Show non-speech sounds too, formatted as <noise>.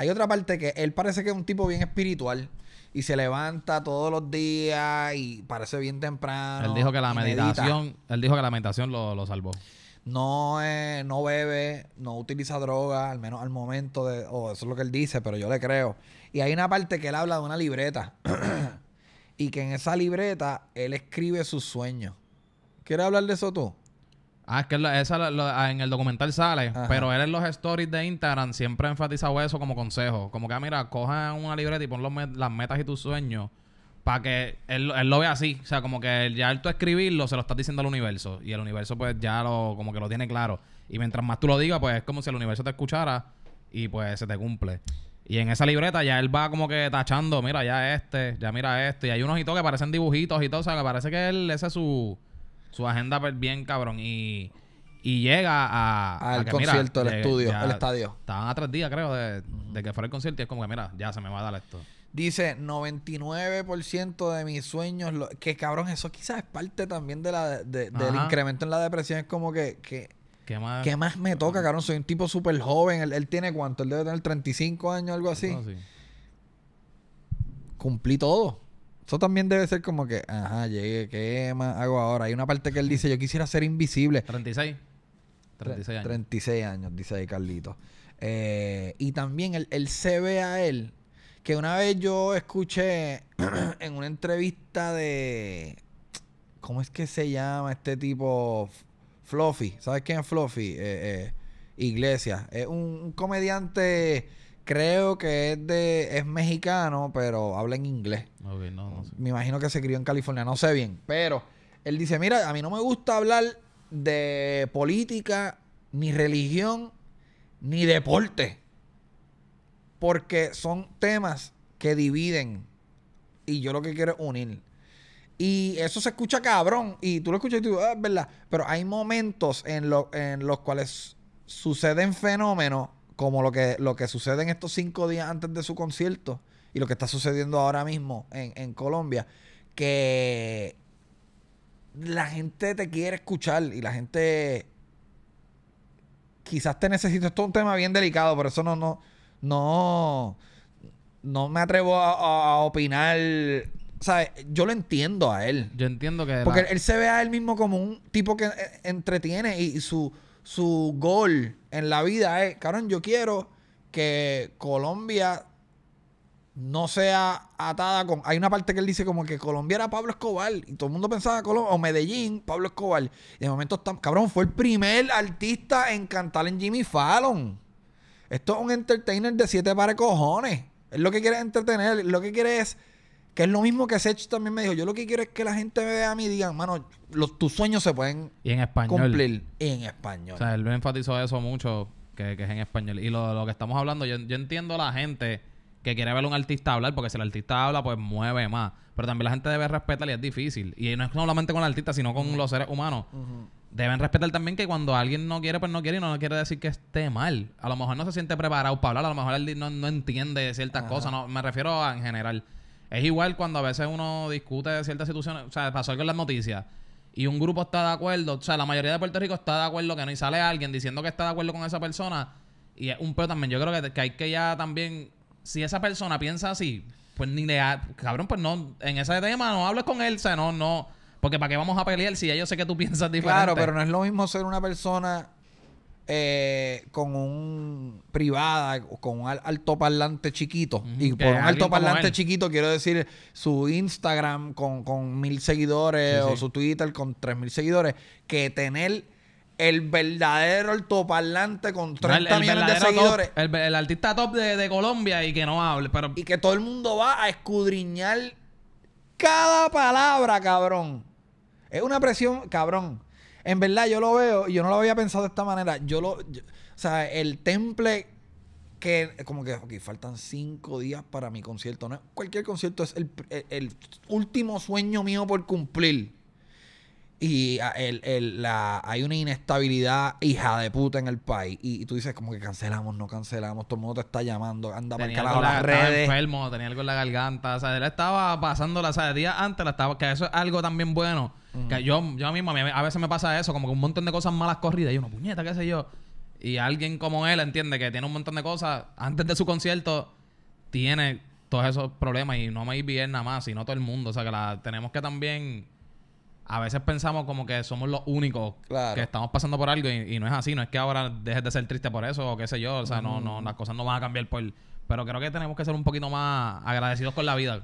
Hay otra parte que él parece que es un tipo bien espiritual y se levanta todos los días y parece bien temprano. Él dijo que la meditación, él dijo que la meditación lo, salvó. No, eh, no bebe, no utiliza droga, al menos al momento de, o oh, eso es lo que él dice, pero yo le creo. Y hay una parte que él habla de una libreta <clears throat> y que en esa libreta él escribe sus sueños. ¿Quieres hablar de eso tú? Ah, es que esa ah, en el documental sale, pero él en los stories de Instagram siempre ha enfatizado eso como consejo. Como que, ah, mira, coja una libreta y pon los las metas y tus sueños para que él, lo vea así. O sea, como que ya al tú escribirlo, se lo estás diciendo al universo. Y el universo, pues, ya lo, como que lo tiene claro. Y mientras más tú lo digas, pues, es como si el universo te escuchara y, pues, se te cumple. Y en esa libreta ya él va como que tachando, mira, ya este, ya mira este. Y hay unos hitos que parecen dibujitos y todo. O sea, que parece que él, ese es su su agenda pues, bien cabrón y, llega a, al concierto, al el estudio, al estadio. Estaban a tres días, creo, de, que fuera el concierto y es como que, mira, ya se me va a dar esto. Dice, 99% de mis sueños, que cabrón, eso quizás es parte también de la, del incremento en la depresión. Es como que, que ¿Qué más? me toca, cabrón? Soy un tipo súper joven. Él, tiene cuánto? Él debe tener 35 años, algo así. Cumplí todo. Eso también debe ser como que, ajá, llegué, ¿qué más hago ahora? Hay una parte que él dice, yo quisiera ser invisible. 36. 36 años. 36 años, dice ahí Carlito. Eh, y también él, se ve a él, que una vez yo escuché <clears throat> en una entrevista de, ¿cómo es que se llama este tipo? Fluffy, ¿sabes quién es Fluffy? Eh, eh Iglesias, es un comediante creo que es de es mexicano, pero habla en inglés. Me imagino que se crió en California, no sé bien, pero él dice, "Mira, a mí no me gusta hablar de política, ni religión, ni deporte, porque son temas que dividen y yo lo que quiero es unir." Y eso se escucha cabrón. Y tú lo escuchas y tú, ah, verdad. Pero hay momentos en, en los cuales suceden fenómenos como lo que, lo que sucede en estos cinco días antes de su concierto y lo que está sucediendo ahora mismo en, Colombia, que la gente te quiere escuchar y la gente quizás te necesita. Esto es un tema bien delicado, por eso no, no, no, no me atrevo a, opinar. ¿Sabes? Yo lo entiendo a él. Yo entiendo que. Porque él, se ve a él mismo como un tipo que eh, entretiene y su su gol en la vida es, cabrón, yo quiero que Colombia no sea atada con... Hay una parte que él dice como que Colombia era Pablo Escobar y todo el mundo pensaba Colombia, o Medellín, Pablo Escobar. Y de momento, está, cabrón, fue el primer artista en cantar en Jimmy Fallon. Esto es un entertainer de siete pares cojones. es lo que quiere entretener, lo que quiere es que es lo mismo que Sech también me dijo. Yo lo que quiero es que la gente me vea a mí y diga, mano, los, tus sueños se pueden cumplir en español. O sea, él enfatizó eso mucho, que, es en español. Y lo, lo que estamos hablando, yo, entiendo a la gente que quiere ver a un artista hablar, porque si el artista habla, pues mueve más. Pero también la gente debe respetar y es difícil. Y no es solamente con el artista, sino con los seres humanos. Deben respetar también que cuando alguien no quiere, pues no quiere y no, no quiere decir que esté mal. A lo mejor no se siente preparado para hablar, a lo mejor él no, no entiende ciertas cosas. No, me refiero a en general. Es igual cuando a veces uno discute de ciertas situaciones, o sea, pasó algo en las noticias y un grupo está de acuerdo, o sea, la mayoría de Puerto Rico está de acuerdo que no, y sale alguien diciendo que está de acuerdo con esa persona, y es un pero también. Yo creo que, que hay que ya también, si esa persona piensa así, pues ni le, ha, cabrón, pues no, en ese tema no hables con él, o no, no, porque para qué vamos a pelear si ya yo sé que tú piensas diferente. Claro, pero no es lo mismo ser una persona eh, con un privada, con un altoparlante chiquito. Y por un altoparlante chiquito quiero decir su Instagram con, mil seguidores o su Twitter con tres mil seguidores, que tener el verdadero altoparlante con 30 el, seguidores. el, artista top de, Colombia y que no hable. Pero... Y que todo el mundo va a escudriñar cada palabra, cabrón. Es una presión, cabrón en verdad yo lo veo y yo no lo había pensado de esta manera. Yo lo, o sea, el temple que como que faltan cinco días para mi concierto. No cualquier concierto, es el, último sueño mío por cumplir y ah, el, la, hay una inestabilidad hija de puta en el país. Y, tú dices, como que cancelamos, no cancelamos, todo el mundo te está llamando, anda para carajo las redes. enfermo, tenía algo en la garganta, o sea, él estaba pasando la o días antes, la estaba, que eso es algo también bueno. Que yo, yo mismo, a veces me pasa eso, como que un montón de cosas malas corridas, y una puñeta, qué sé yo. Y alguien como él entiende que tiene un montón de cosas, antes de su concierto, tiene todos esos problemas, y no me ir bien nada más, sino todo el mundo, o sea, que la tenemos que también a veces pensamos como que somos los únicos que estamos pasando por algo y, no es así. No es que ahora dejes de ser triste por eso o qué sé yo. O sea, no, no, las cosas no van a cambiar por... Pero creo que tenemos que ser un poquito más agradecidos con la vida.